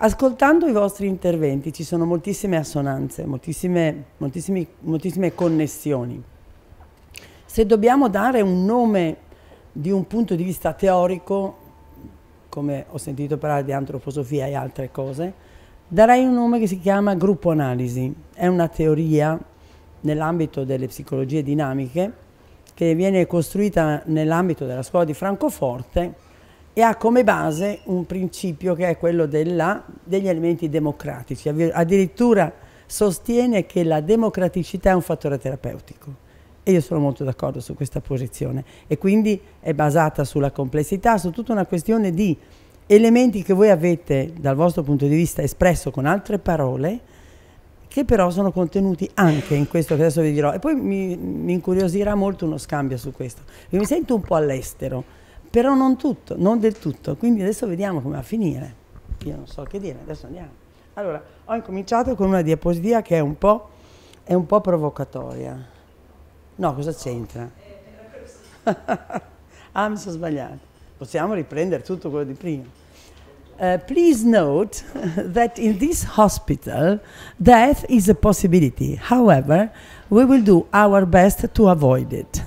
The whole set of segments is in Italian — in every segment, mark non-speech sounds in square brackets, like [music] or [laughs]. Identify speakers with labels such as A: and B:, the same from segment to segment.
A: Ascoltando i vostri interventi ci sono moltissime assonanze, moltissime, moltissime, moltissime, connessioni. Se dobbiamo dare un nome di un punto di vista teorico, come ho sentito parlare di antroposofia e altre cose, darei un nome che si chiama gruppo analisi. È una teoria nell'ambito delle psicologie dinamiche che viene costruita nell'ambito della scuola di Francoforte e ha come base un principio che è quello della, degli elementi democratici. Addirittura sostiene che la democraticità è un fattore terapeutico. E io sono molto d'accordo su questa posizione. E quindi è basata sulla complessità, su tutta una questione di elementi che voi avete dal vostro punto di vista espresso con altre parole, che però sono contenuti anche in questo che adesso vi dirò. E poi mi, mi incuriosirà molto uno scambio su questo. Io mi sento un po' all'estero però non tutto, non del tutto, quindi adesso vediamo come va a finire. Io non so che dire, adesso andiamo. Allora, ho incominciato con una diapositiva che è un po', è un po provocatoria. No, cosa c'entra? [laughs] ah, mi sono sbagliata. Possiamo riprendere tutto quello di prima. Uh, please note [laughs] that in this hospital death is a possibility. However, we will do our best to avoid it.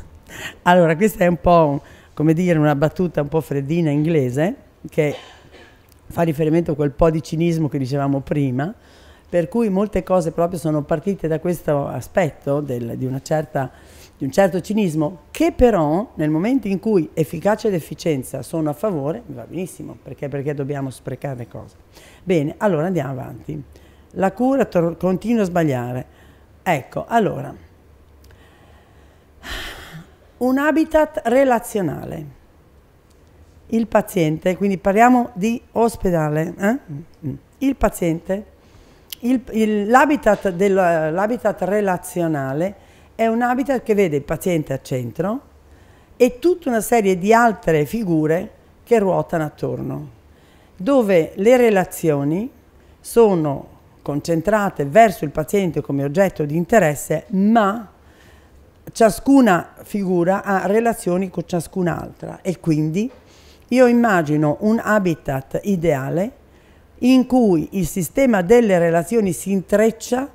A: Allora, questa è un po' come dire, una battuta un po' freddina inglese che fa riferimento a quel po' di cinismo che dicevamo prima, per cui molte cose proprio sono partite da questo aspetto del, di, certa, di, un certo cinismo che però nel momento in cui efficacia ed efficienza sono a favore va benissimo perché, perché dobbiamo sprecare cose. Bene, allora andiamo avanti. La cura continua a sbagliare. Ecco, allora un habitat relazionale. Il paziente, quindi parliamo di ospedale, eh? Mm. il paziente, l'habitat relazionale è un habitat che vede il paziente al centro e tutta una serie di altre figure che ruotano attorno, dove le relazioni sono concentrate verso il paziente come oggetto di interesse, ma ciascuna figura ha relazioni con ciascun'altra e quindi io immagino un habitat ideale in cui il sistema delle relazioni si intreccia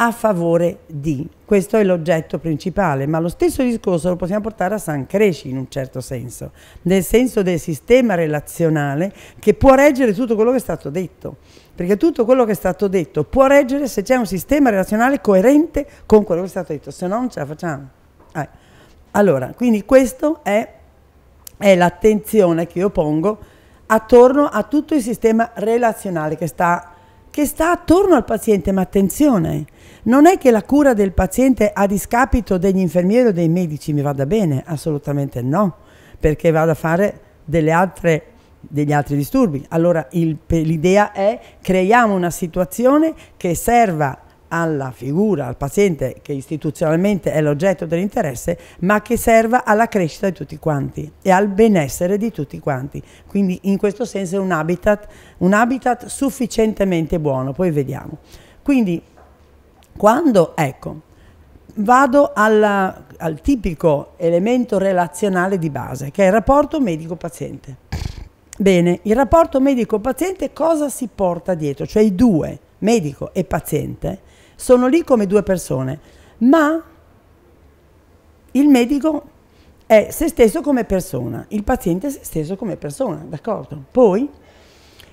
A: a favore di. Questo è l'oggetto principale, ma lo stesso discorso lo possiamo portare a San Cresci in un certo senso, nel senso del sistema relazionale che può reggere tutto quello che è stato detto, perché tutto quello che è stato detto può reggere se c'è un sistema relazionale coerente con quello che è stato detto, se no non ce la facciamo. Allora, quindi questa è, è l'attenzione che io pongo attorno a tutto il sistema relazionale che sta, che sta attorno al paziente, ma attenzione, non è che la cura del paziente a discapito degli infermieri o dei medici mi vada bene, assolutamente no, perché vado a fare altre, degli altri disturbi. Allora l'idea è creiamo una situazione che serva alla figura, al paziente che istituzionalmente è l'oggetto dell'interesse, ma che serva alla crescita di tutti quanti e al benessere di tutti quanti. Quindi in questo senso è un habitat, un habitat sufficientemente buono, poi vediamo. Quindi quando, ecco, vado alla, al tipico elemento relazionale di base, che è il rapporto medico-paziente. Bene, il rapporto medico-paziente cosa si porta dietro? Cioè i due, medico e paziente, sono lì come due persone, ma il medico è se stesso come persona, il paziente è se stesso come persona, d'accordo? Poi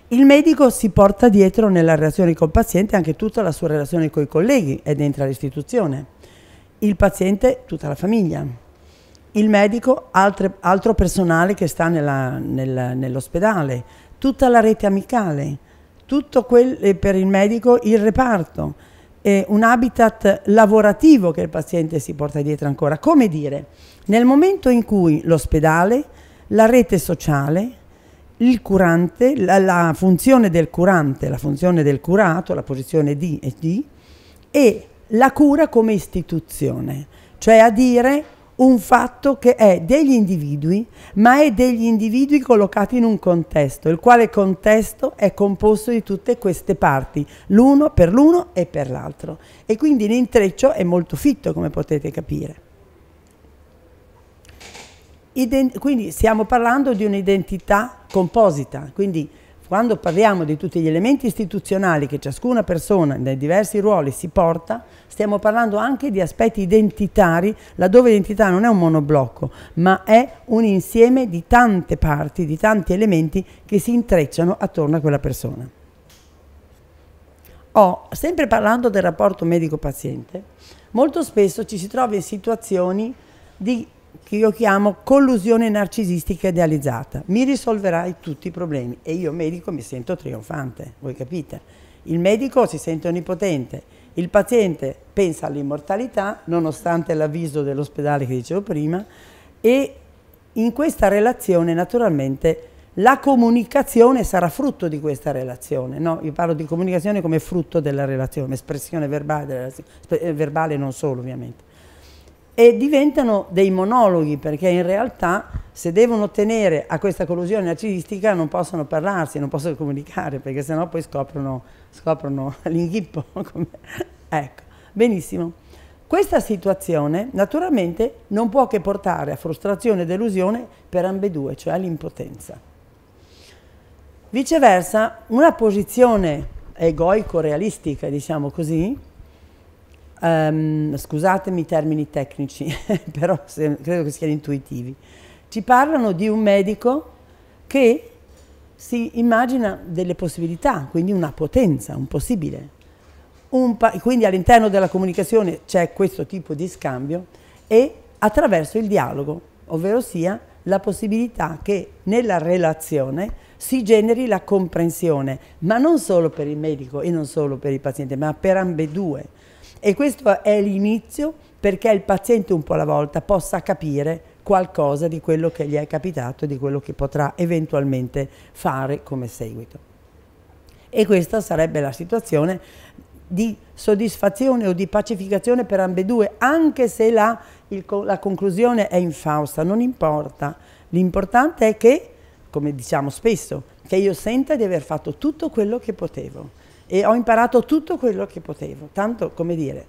A: il medico si porta dietro nella relazione col paziente anche tutta la sua relazione con i colleghi ed dentro all'istituzione. Il paziente, tutta la famiglia. Il medico, altre, altro personale che sta nell'ospedale. tutta la rete amicale. Tutto quel, eh, per il medico il reparto eh, un habitat lavorativo che il paziente si porta dietro ancora. Come dire, nel momento in cui l'ospedale, la rete sociale, il curante, la, la, funzione del curante, la funzione del curato, la posizione di e di, e la cura come istituzione, cioè a dire un fatto che è degli individui, ma è degli individui collocati in un contesto, il quale contesto è composto di tutte queste parti, l'uno per l'uno e per l'altro. E quindi l'intreccio è molto fitto, come potete capire. Ident quindi stiamo parlando di un'identità composita, quindi quando parliamo di tutti gli elementi istituzionali che ciascuna persona nei diversi ruoli si porta, stiamo parlando anche di aspetti identitari, laddove l'identità non è un monoblocco, ma è un insieme di tante parti, di tanti elementi che si intrecciano attorno a quella persona. Oh, sempre parlando del rapporto medico-paziente, molto spesso ci si trova in situazioni di che io chiamo collusione narcisistica idealizzata. Mi risolverai tutti i problemi e io medico mi sento trionfante, voi capite? Il medico si sente onnipotente, il paziente pensa all'immortalità, nonostante l'avviso dell'ospedale che dicevo prima, e in questa relazione naturalmente la comunicazione sarà frutto di questa relazione, no? io parlo di comunicazione come frutto della relazione, espressione verbale, eh, verbale non solo ovviamente e diventano dei monologhi perché in realtà se devono tenere a questa collusione narcisistica non possono parlarsi, non possono comunicare perché sennò poi scoprono, scoprono [laughs] l'inghippo. ecco, benissimo. Questa situazione naturalmente non può che portare a frustrazione e delusione per ambedue, cioè all'impotenza. Viceversa, una posizione egoico-realistica, diciamo così, um, scusatemi i termini tecnici, [laughs] però se, credo che siano intuitivi, ci parlano di un medico che si immagina delle possibilità, quindi una potenza, un possibile. Un quindi all'interno della comunicazione c'è questo tipo di scambio e attraverso il dialogo, ovvero sia la possibilità che nella relazione si generi la comprensione, ma non solo per il medico e non solo per il paziente, ma per ambedue. E questo è l'inizio perché il paziente un po' alla volta possa capire qualcosa di quello che gli è capitato e di quello che potrà eventualmente fare come seguito. E questa sarebbe la situazione di soddisfazione o di pacificazione per ambedue, anche se la, il, la conclusione è infausta, non importa. L'importante è che, come diciamo spesso, che io senta di aver fatto tutto quello che potevo e ho imparato tutto quello che potevo. Tanto, come dire,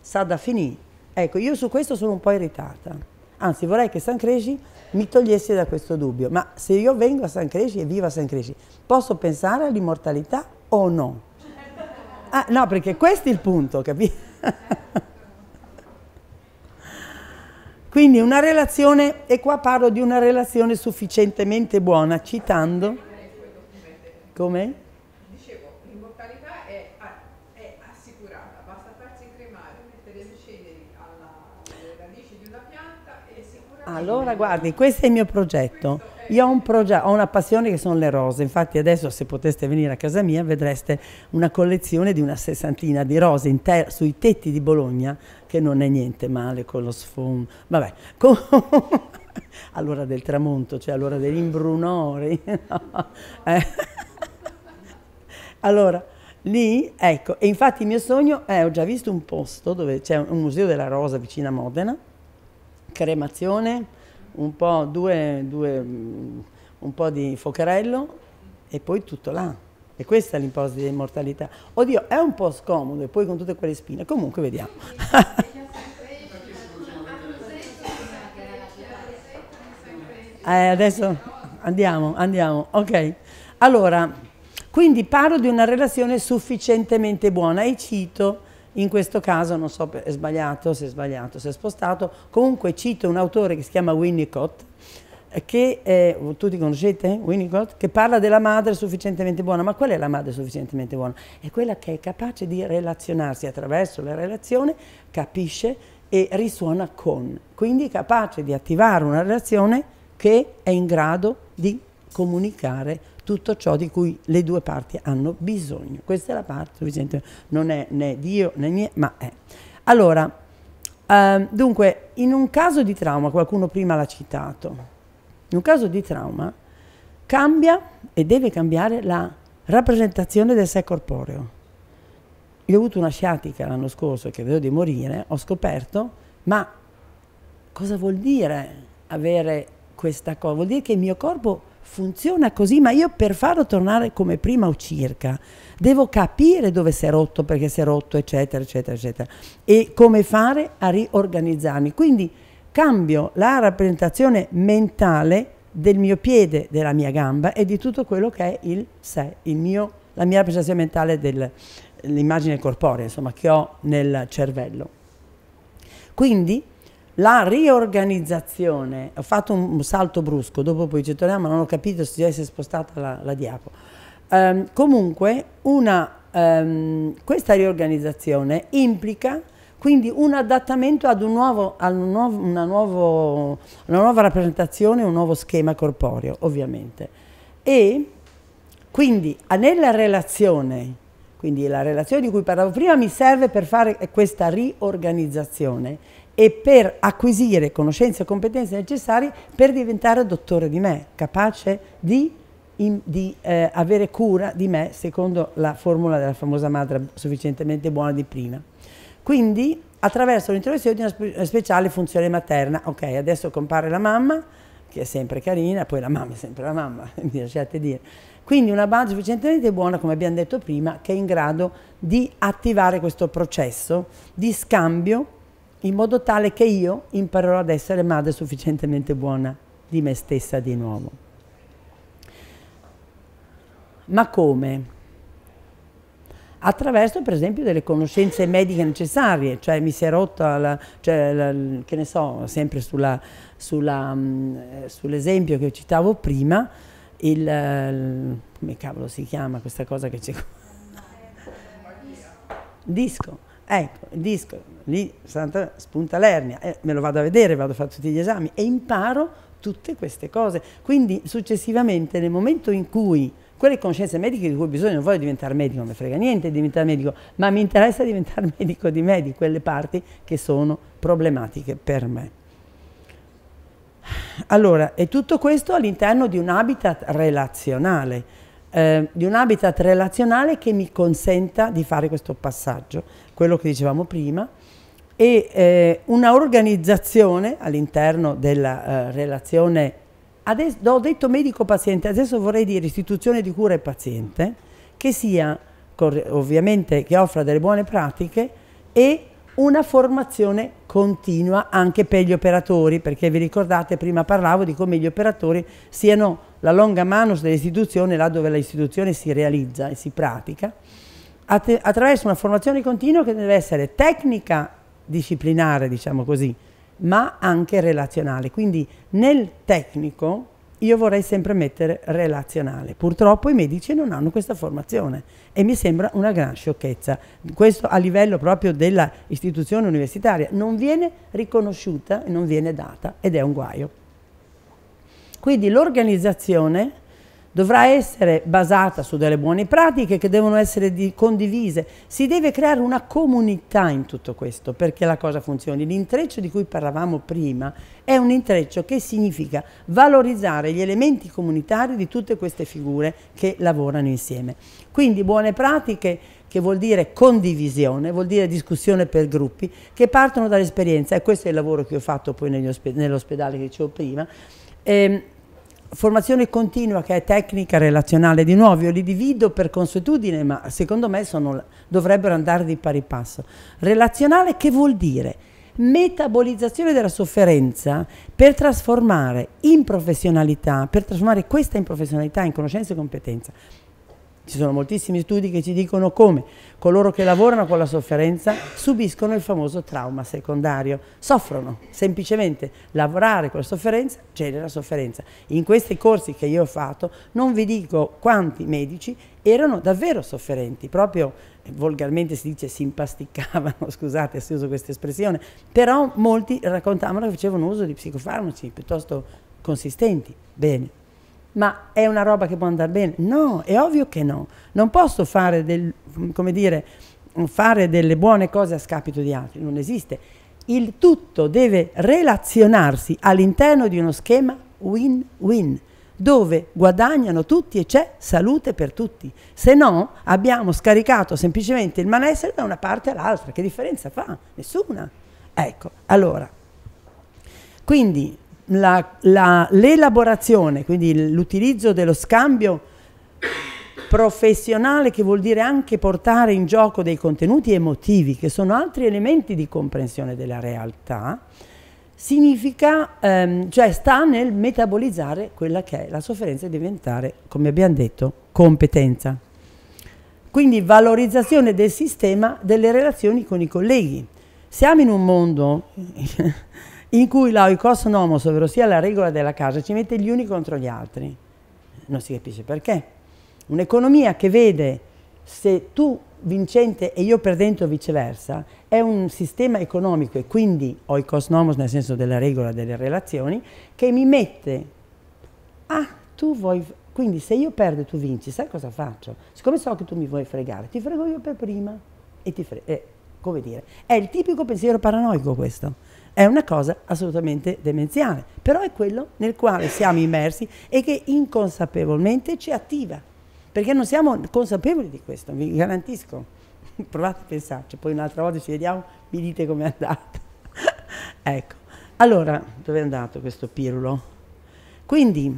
A: sa da finì. Ecco, io su questo sono un po' irritata. Anzi, vorrei che San Cresci mi togliesse da questo dubbio. Ma se io vengo a San Cresci e vivo a San Cresci, posso pensare all'immortalità o no? Ah, no, perché questo è il punto, capito? [laughs] Quindi una relazione, e qua parlo di una relazione sufficientemente buona, citando... Come? Allora, guardi, questo è il mio progetto. Io ho, un progetto, ho una passione che sono le rose, infatti adesso se poteste venire a casa mia vedreste una collezione di una sessantina di rose sui tetti di Bologna, che non è niente male con lo sfondo, vabbè, [laughs] con... all'ora del tramonto, cioè all'ora degli imbrunori. [laughs] Eh. Allora, lì, ecco, e infatti il mio sogno è, ho già visto un posto dove c'è un museo della rosa vicino a Modena, cremazione, un po', due, due, mm, un po di focherello e poi tutto là. E questa è l'imposta di immortalità. Oddio, è un po' scomodo e poi con tutte quelle spine. Comunque vediamo. [laughs] eh, adesso andiamo, andiamo. Ok. Allora, quindi parlo di una relazione sufficientemente buona e cito in questo caso non so se è sbagliato, se è sbagliato, se è spostato, comunque cito un autore che si chiama Winnicott, eh, che è, eh, tutti conoscete, Winnicott, che parla della madre sufficientemente buona. Ma qual è la madre sufficientemente buona? È quella che è capace di relazionarsi attraverso la relazione, capisce e risuona con. Quindi capace di attivare una relazione che è in grado di comunicare tutto ciò di cui le due parti hanno bisogno. Questa è la parte, Vicente, non è né Dio né niente, ma è. Allora, eh, dunque, in un caso di trauma, qualcuno prima l'ha citato, in un caso di trauma cambia e deve cambiare la rappresentazione del sé corporeo. Io ho avuto una sciatica l'anno scorso che vedevo di morire, ho scoperto, ma cosa vuol dire avere questa cosa? Vuol dire che il mio corpo funziona così, ma io per farlo tornare come prima o circa devo capire dove si è rotto, perché si è rotto, eccetera, eccetera, eccetera, e come fare a riorganizzarmi. Quindi cambio la rappresentazione mentale del mio piede, della mia gamba e di tutto quello che è il sé, il mio, la mia rappresentazione mentale dell'immagine corporea, insomma, che ho nel cervello. Quindi la riorganizzazione, ho fatto un salto brusco, dopo poi ci torniamo, non ho capito se si è spostata la, la diapo. Um, comunque una, um, questa riorganizzazione implica quindi un adattamento ad un nuovo, un nuovo, una, nuovo, una nuova rappresentazione, un nuovo schema corporeo, ovviamente. E quindi nella relazione, quindi la relazione di cui parlavo prima mi serve per fare questa riorganizzazione e per acquisire conoscenze e competenze necessarie per diventare dottore di me, capace di, in, di eh, avere cura di me secondo la formula della famosa madre sufficientemente buona di prima. Quindi attraverso l'introduzione di una eh, speciale funzione materna, ok adesso compare la mamma, che è sempre carina, poi la mamma è sempre la mamma, [laughs] mi lasciate dire. Quindi una base sufficientemente buona, come abbiamo detto prima, che è in grado di attivare questo processo di scambio in modo tale che io imparerò ad essere madre sufficientemente buona di me stessa di nuovo. Ma come? Attraverso per esempio delle conoscenze mediche necessarie, cioè mi si è rotta, la, cioè, la, che ne so, sempre mm, eh, sull'esempio che citavo prima, il, il, eh, come cavolo si chiama questa cosa che c'è? Disco ecco, il disco, lì Santa Spunta Lernia, eh, me lo vado a vedere, vado a fare tutti gli esami e imparo tutte queste cose. Quindi successivamente nel momento in cui quelle conoscenze mediche di cui ho bisogno, non voglio diventare medico, non mi frega niente diventare medico, ma mi interessa [laughs] diventare medico di me, di quelle parti che sono problematiche per me. Allora, e tutto questo all'interno di un habitat relazionale, eh, di un habitat relazionale che mi consenta di fare questo passaggio quello che dicevamo prima, e eh, una organizzazione all'interno della eh, relazione, adesso, ho detto medico-paziente, adesso vorrei dire istituzione di cura e paziente, che sia ovviamente che offra delle buone pratiche e una formazione continua anche per gli operatori, perché vi ricordate prima parlavo di come gli operatori siano la longa manus dell'istituzione, là dove l'istituzione si realizza e si pratica att attraverso una formazione continua che deve essere tecnica disciplinare, diciamo così, ma anche relazionale. Quindi nel tecnico io vorrei sempre mettere relazionale. Purtroppo i medici non hanno questa formazione e mi sembra una gran sciocchezza. Questo a livello proprio dell'istituzione universitaria non viene riconosciuta e non viene data ed è un guaio. Quindi l'organizzazione dovrà essere basata su delle buone pratiche che devono essere condivise. Si deve creare una comunità in tutto questo perché la cosa funzioni. L'intreccio di cui parlavamo prima è un intreccio che significa valorizzare gli elementi comunitari di tutte queste figure che lavorano insieme. Quindi buone pratiche che vuol dire condivisione, vuol dire discussione per gruppi, che partono dall'esperienza, e questo è il lavoro che ho fatto poi nell'ospedale che dicevo prima, ehm, Formazione continua che è tecnica relazionale, di nuovo io li divido per consuetudine ma secondo me sono, dovrebbero andare di pari passo. Relazionale che vuol dire? metabolizzazione della sofferenza per trasformare in professionalità, per trasformare questa in professionalità, in conoscenza e competenza. Ci sono moltissimi studi che ci dicono come coloro che lavorano con la sofferenza subiscono il famoso trauma secondario, soffrono semplicemente. Lavorare con la sofferenza genera sofferenza. In questi corsi che io ho fatto non vi dico quanti medici erano davvero sofferenti, proprio eh, volgarmente si dice si impasticavano, [laughs] scusate se uso questa espressione, però molti raccontavano che facevano uso di psicofarmaci piuttosto consistenti. Bene ma è una roba che può andare bene? No, è ovvio che no. Non posso fare, del, dire, fare delle buone cose a scapito di altri, non esiste. Il tutto deve relazionarsi all'interno di uno schema win-win, dove guadagnano tutti e c'è salute per tutti. Se no abbiamo scaricato semplicemente il malessere da una parte all'altra. Che differenza fa? Nessuna. Ecco, allora, quindi l'elaborazione, quindi l'utilizzo dello scambio professionale che vuol dire anche portare in gioco dei contenuti emotivi, che sono altri elementi di comprensione della realtà, significa, ehm, cioè sta nel metabolizzare quella che è la sofferenza e diventare, come abbiamo detto, competenza. Quindi valorizzazione del sistema delle relazioni con i colleghi. Siamo in un mondo in cui l'oikos nomos, ovvero sia la regola della casa, ci mette gli uni contro gli altri. Non si capisce perché. Un'economia che vede se tu vincente e io perdente o viceversa è un sistema economico e quindi oikos nomos nel senso della regola delle relazioni che mi mette ah tu vuoi quindi se io perdo e tu vinci sai cosa faccio siccome so che tu mi vuoi fregare ti frego io per prima e ti frego eh, come dire è il tipico pensiero paranoico questo è una cosa assolutamente demenziale, però è quello nel quale siamo immersi e che inconsapevolmente ci attiva, perché non siamo consapevoli di questo, vi garantisco. [laughs] Provate a pensarci, poi un'altra volta ci vediamo, mi dite com'è andata. [laughs] ecco, allora, dove è andato questo pirulo? Quindi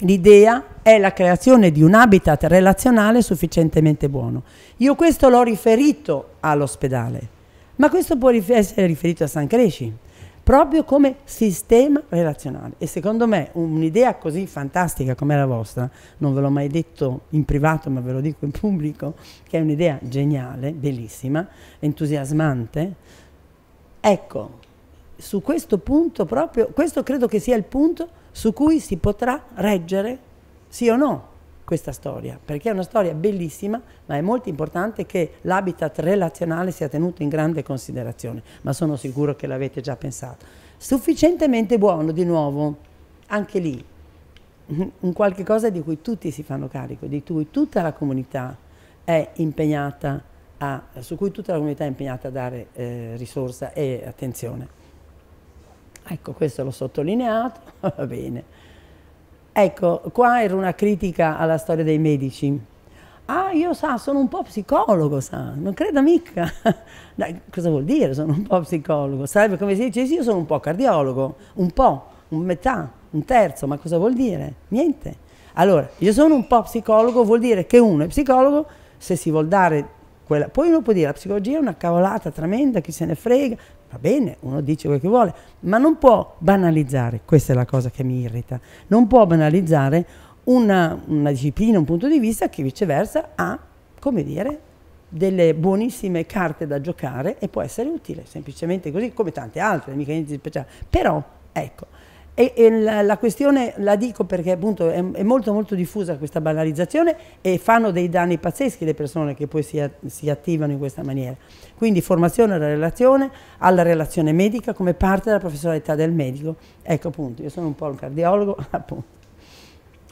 A: l'idea è la creazione di un habitat relazionale sufficientemente buono. Io questo l'ho riferito all'ospedale, ma questo può essere riferito a San Cresci, proprio come sistema relazionale. E secondo me un'idea così fantastica come la vostra, non ve l'ho mai detto in privato, ma ve lo dico in pubblico, che è un'idea geniale, bellissima, entusiasmante, ecco, su questo punto proprio, questo credo che sia il punto su cui si potrà reggere, sì o no, questa storia, perché è una storia bellissima, ma è molto importante che l'habitat relazionale sia tenuto in grande considerazione, ma sono sicuro che l'avete già pensato. Sufficientemente buono, di nuovo, anche lì, [laughs] un qualche cosa di cui tutti si fanno carico, di cui tutta la comunità è impegnata a, su cui tutta la comunità è impegnata a dare eh, risorsa e attenzione. Ecco, questo l'ho sottolineato, [laughs] va bene. Ecco, qua era una critica alla storia dei medici. Ah, io sa, sono un po' psicologo, sa, non creda mica. [laughs] Dai, cosa vuol dire sono un po' psicologo? Sarebbe come se dicessi io sono un po' cardiologo, un po', un metà, un terzo, ma cosa vuol dire? Niente. Allora, io sono un po' psicologo vuol dire che uno è psicologo se si vuol dare quella... Poi uno può dire la psicologia è una cavolata tremenda, chi se ne frega, Va bene, uno dice quello che vuole, ma non può banalizzare, questa è la cosa che mi irrita, non può banalizzare una, una disciplina, un punto di vista che viceversa ha, come dire, delle buonissime carte da giocare e può essere utile, semplicemente così, come tante altre, mica niente di speciale. Però, ecco, e, e la, la, questione la dico perché appunto è, è, molto molto diffusa questa banalizzazione e fanno dei danni pazzeschi le persone che poi si, a, si attivano in questa maniera. Quindi formazione alla relazione, alla relazione medica come parte della professionalità del medico. Ecco appunto, io sono un po' un cardiologo, [laughs] appunto.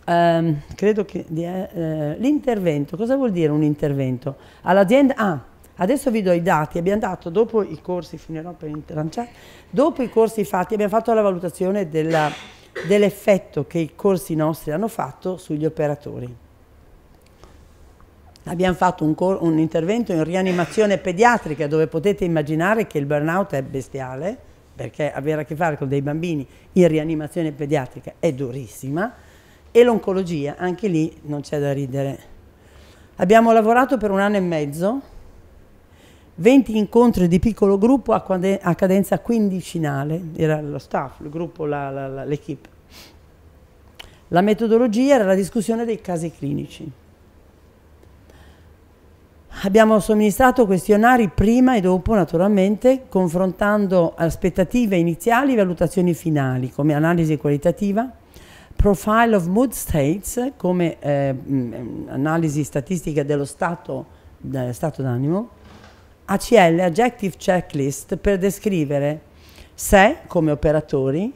A: Um, credo che eh, l'intervento, cosa vuol dire un intervento? All'azienda, ah, Adesso vi do i dati, abbiamo dato dopo i corsi, finirò per interanciare, dopo i corsi fatti abbiamo fatto la valutazione dell'effetto dell che i corsi nostri hanno fatto sugli operatori. Abbiamo fatto un, un intervento in rianimazione pediatrica dove potete immaginare che il burnout è bestiale, perché avere a che fare con dei bambini in rianimazione pediatrica è durissima, e l'oncologia, anche lì non c'è da ridere. Abbiamo lavorato per un anno e mezzo 20 incontri di piccolo gruppo a cadenza quindicinale, era lo staff, il gruppo, l'equipe. La, la, la metodologia era la discussione dei casi clinici. Abbiamo somministrato questionari prima e dopo, naturalmente, confrontando aspettative iniziali e valutazioni finali, come analisi qualitativa, profile of mood states, come eh, analisi statistica dello stato, eh, stato d'animo, ACL Adjective Checklist per descrivere sé come operatori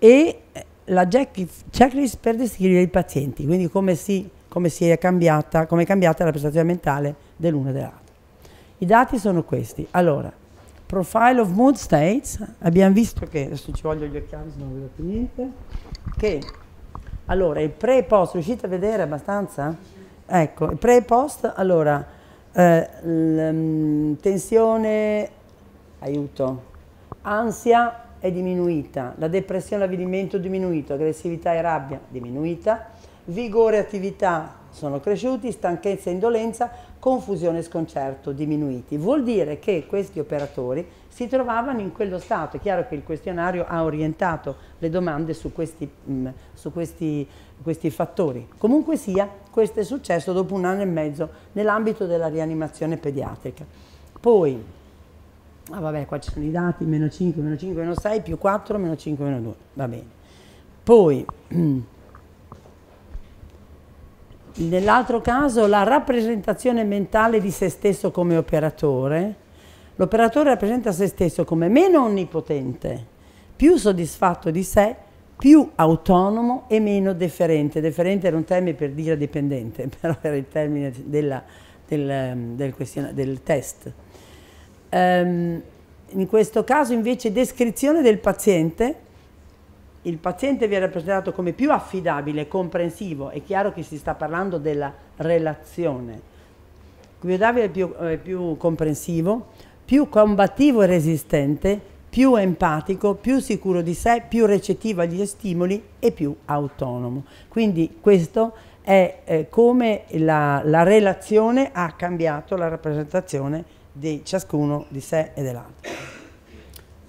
A: e l'adjective checklist per descrivere i pazienti, quindi come si, come si è cambiata, come è cambiata la prestazione mentale dell'uno e dell'altro. I dati sono questi. Allora, profile of mood states, abbiamo visto che, adesso ci voglio gli occhiali, se non vedo più niente, che, allora, il pre e post, riuscite a vedere abbastanza? Ecco, il pre e post, allora, eh, mm, tensione, aiuto, ansia è diminuita, la depressione, l'avvilimento diminuito, aggressività e rabbia diminuita, vigore e attività sono cresciuti, stanchezza e indolenza confusione e sconcerto diminuiti. Vuol dire che questi operatori si trovavano in quello stato. È chiaro che il questionario ha orientato le domande su questi, mh, mm, su questi, questi fattori. Comunque sia, questo è successo dopo un anno e mezzo nell'ambito della rianimazione pediatrica. Poi, ah vabbè, qua ci sono i dati, meno 5, meno 5, meno 6, più 4, meno 5, meno 2, va bene. Poi... [clears throat] Nell'altro caso la rappresentazione mentale di se stesso come operatore, l'operatore rappresenta se stesso come meno onnipotente, più soddisfatto di sé, più autonomo e meno deferente. Deferente era un termine per dire dipendente, [laughs] però era il termine della, del, ehm, del, del, test. Um, in questo caso invece descrizione del paziente il paziente viene rappresentato come più affidabile, comprensivo, è chiaro che si sta parlando della relazione. Più affidabile è più, più comprensivo, più combattivo e resistente, più empatico, più sicuro di sé, più recettivo agli stimoli e più autonomo. Quindi questo è eh, come la, la relazione ha cambiato la rappresentazione di ciascuno di sé e dell'altro.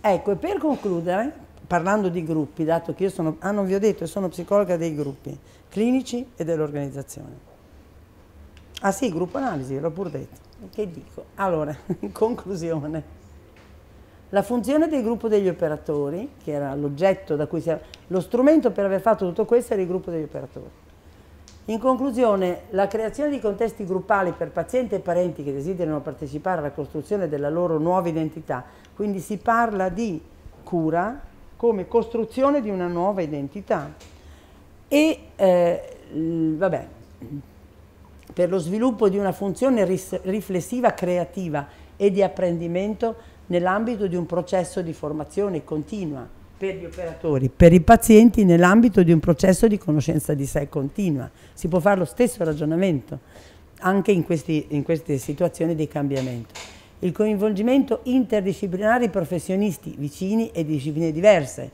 A: Ecco, e per concludere, parlando di gruppi, dato che io sono, ah non vi ho detto, sono psicologa dei gruppi clinici e dell'organizzazione. Ah sì, gruppo analisi, l'ho pur detto. Che dico? Allora, [laughs] in conclusione, la funzione del gruppo degli operatori, che era l'oggetto da cui si era, lo strumento per aver fatto tutto questo era il gruppo degli operatori. In conclusione, la creazione di contesti gruppali per pazienti e parenti che desiderano partecipare alla costruzione della loro nuova identità, quindi si parla di cura, come costruzione di una nuova identità. E eh, vabbè, per lo sviluppo di una funzione riflessiva creativa e di apprendimento nell'ambito di un processo di formazione continua per gli operatori, per i pazienti nell'ambito di un processo di conoscenza di sé continua. Si può fare lo stesso ragionamento anche in, questi, in queste situazioni di cambiamento il coinvolgimento interdisciplinare di professionisti vicini e discipline diverse,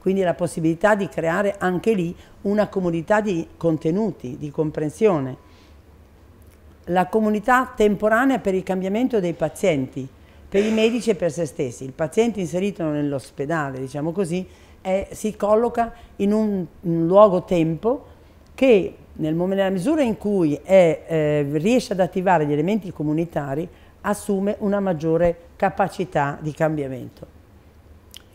A: quindi la possibilità di creare anche lì una comunità di contenuti, di comprensione. La comunità temporanea per il cambiamento dei pazienti, per i medici e per se stessi. Il paziente inserito nell'ospedale, diciamo così, è, si colloca in un, un luogo-tempo che nel, nella misura in cui è, eh, riesce ad attivare gli elementi comunitari assume una maggiore capacità di cambiamento.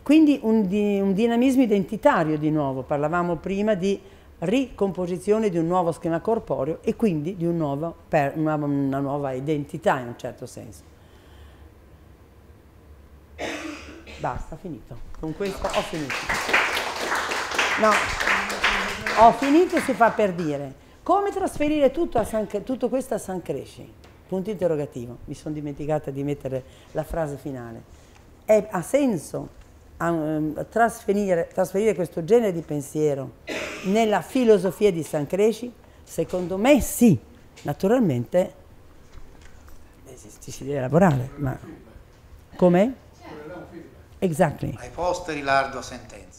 A: Quindi un, di, un, dinamismo identitario di nuovo, parlavamo prima di ricomposizione di un nuovo schema corporeo e quindi di un nuovo, una, una nuova identità in un certo senso. Basta, finito. Con questo ho finito. No, ho finito si fa per dire. Come trasferire tutto, San, tutto questo a San Cresci? Punto interrogativo, mi sono dimenticata di mettere la frase finale. È, ha senso a, um, ehm, trasferire, trasferire questo genere di pensiero nella filosofia di San Cresci? Secondo me sì, naturalmente ci si deve lavorare, ma come? Exactly. Ai posteri lardo sentenza.